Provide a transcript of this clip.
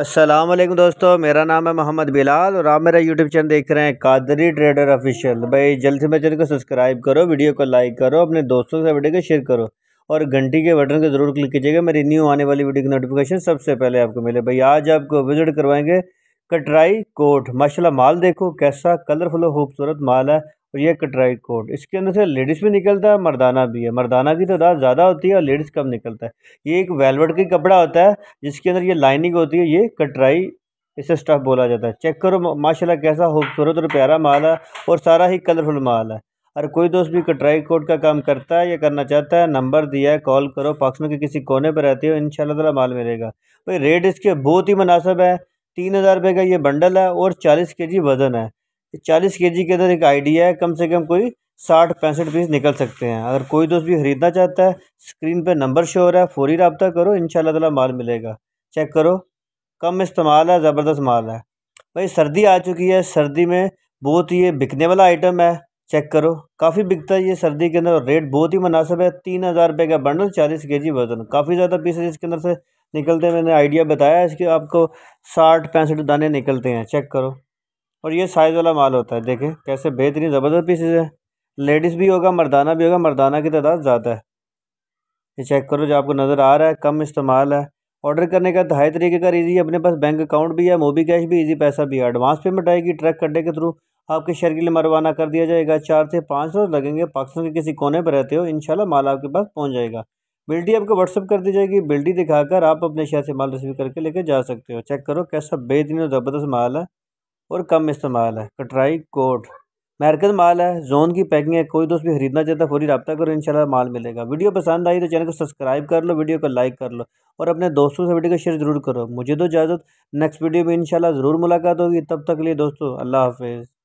अस्सलाम वालेकुम दोस्तों मेरा नाम है मोहम्मद बिलाल और आप मेरा यूट्यूब चैनल देख रहे हैं कादरी ट्रेडर ऑफिशियल भाई जल्द से मेरे चैनल को सब्सक्राइब करो वीडियो को लाइक करो अपने दोस्तों से वीडियो को शेयर करो और घंटी के बटन को जरूर क्लिक कीजिएगा मेरी न्यू आने वाली वीडियो की नोटिफिकेशन सबसे पहले आपको मिले भाई आज आपको विजिट करवाएंगे कटराई कोट माशाल्लाह माल देखो कैसा कलरफुल खूबसूरत माल है और तो ये कटराई कोट इसके अंदर से लेडीज़ भी निकलता है मर्दाना भी है मर्दाना की तादाद तो ज़्यादा होती है और लेडीज़ कम निकलता है ये एक वेलवेट का कपड़ा होता है जिसके अंदर ये लाइनिंग होती है ये कटराई इसे स्टफ़ बोला जाता है चेक करो माशाल्लाह कैसा खूबसूरत और प्यारा माल है और सारा ही कलरफुल माल है और कोई दोस्त भी कटराई कोट का काम करता है या करना चाहता है नंबर दिया है कॉल करो पाकिस्तान के किसी कोने पर रहते हो इन शाला माल मिलेगा भाई रेट इसके बहुत ही मुनासब है तीन हज़ार रुपये का ये बंडल है और चालीस के जी वज़न है चालीस के जी के अंदर एक आइडिया है कम से कम कोई साठ पैंसठ पीस निकल सकते हैं अगर कोई दोस्त भी ख़रीदना चाहता है स्क्रीन पर नंबर शो हो रहा है फौरी रबता करो इन ताला माल मिलेगा चेक करो कम इस्तेमाल है ज़बरदस्त माल है भाई सर्दी आ चुकी है सर्दी में बहुत ही ये बिकने वाला आइटम है चेक करो काफ़ी बिकता है ये सर्दी के अंदर रेट बहुत ही मुनासिब है तीन हज़ार रुपये का बंडल चालीस के जी वज़न काफ़ी ज़्यादा पीसेज इसके अंदर से निकलते हैं मैंने आइडिया बताया इसके आपको साठ पैंसठ दाने निकलते हैं चेक करो और ये साइज़ वाला माल होता है देखें कैसे बेहतरीन ज़बरदस्त पीसेज है लेडीज़ भी होगा मर्दाना भी होगा मर्दाना की तादाद ज़्यादा है ये चेक करो जो आपको नज़र आ रहा है कम इस्तेमाल है ऑर्डर करने का दहाई तो तरीके का ईजी अपने पास बैंक अकाउंट भी है मोबी कैश भी ईजी पैसा भी है एडवांस पेमेंट आएगी ट्रैक करने के थ्रू आपके शहर के लिए मरवाना कर दिया जाएगा चार से पाँच रोज़ लगेंगे पाकिस्तान के किसी कोने पर रहते हो इनशाला माल आपके पास पहुँच जाएगा बिल्टी आपको व्हाट्सअप कर दी जाएगी बिल्टी दिखाकर आप अपने शहर से माल रिसीव करके लेके जा सकते हो चेक करो कैसा बेहतरीन और ज़बरदस्त माल है और कम इस्तेमाल है कटराई कोट मरकज़ माल है जोन की पैकिंग है कोई दोस्त भी खरीदना चाहता है फौरी रबता करो इनशाला माल मिलेगा वीडियो पसंद आई तो चैनल को सब्सक्राइब कर लो वीडियो को लाइक कर लो और अपने दोस्तों से वीडियो को शेयर ज़रूर करो मुझे तो इजाज़त नेक्स्ट वीडियो में इन ज़रूर मुलाकात होगी तब तक लिए दोस्तों अल्लाह हाफिज़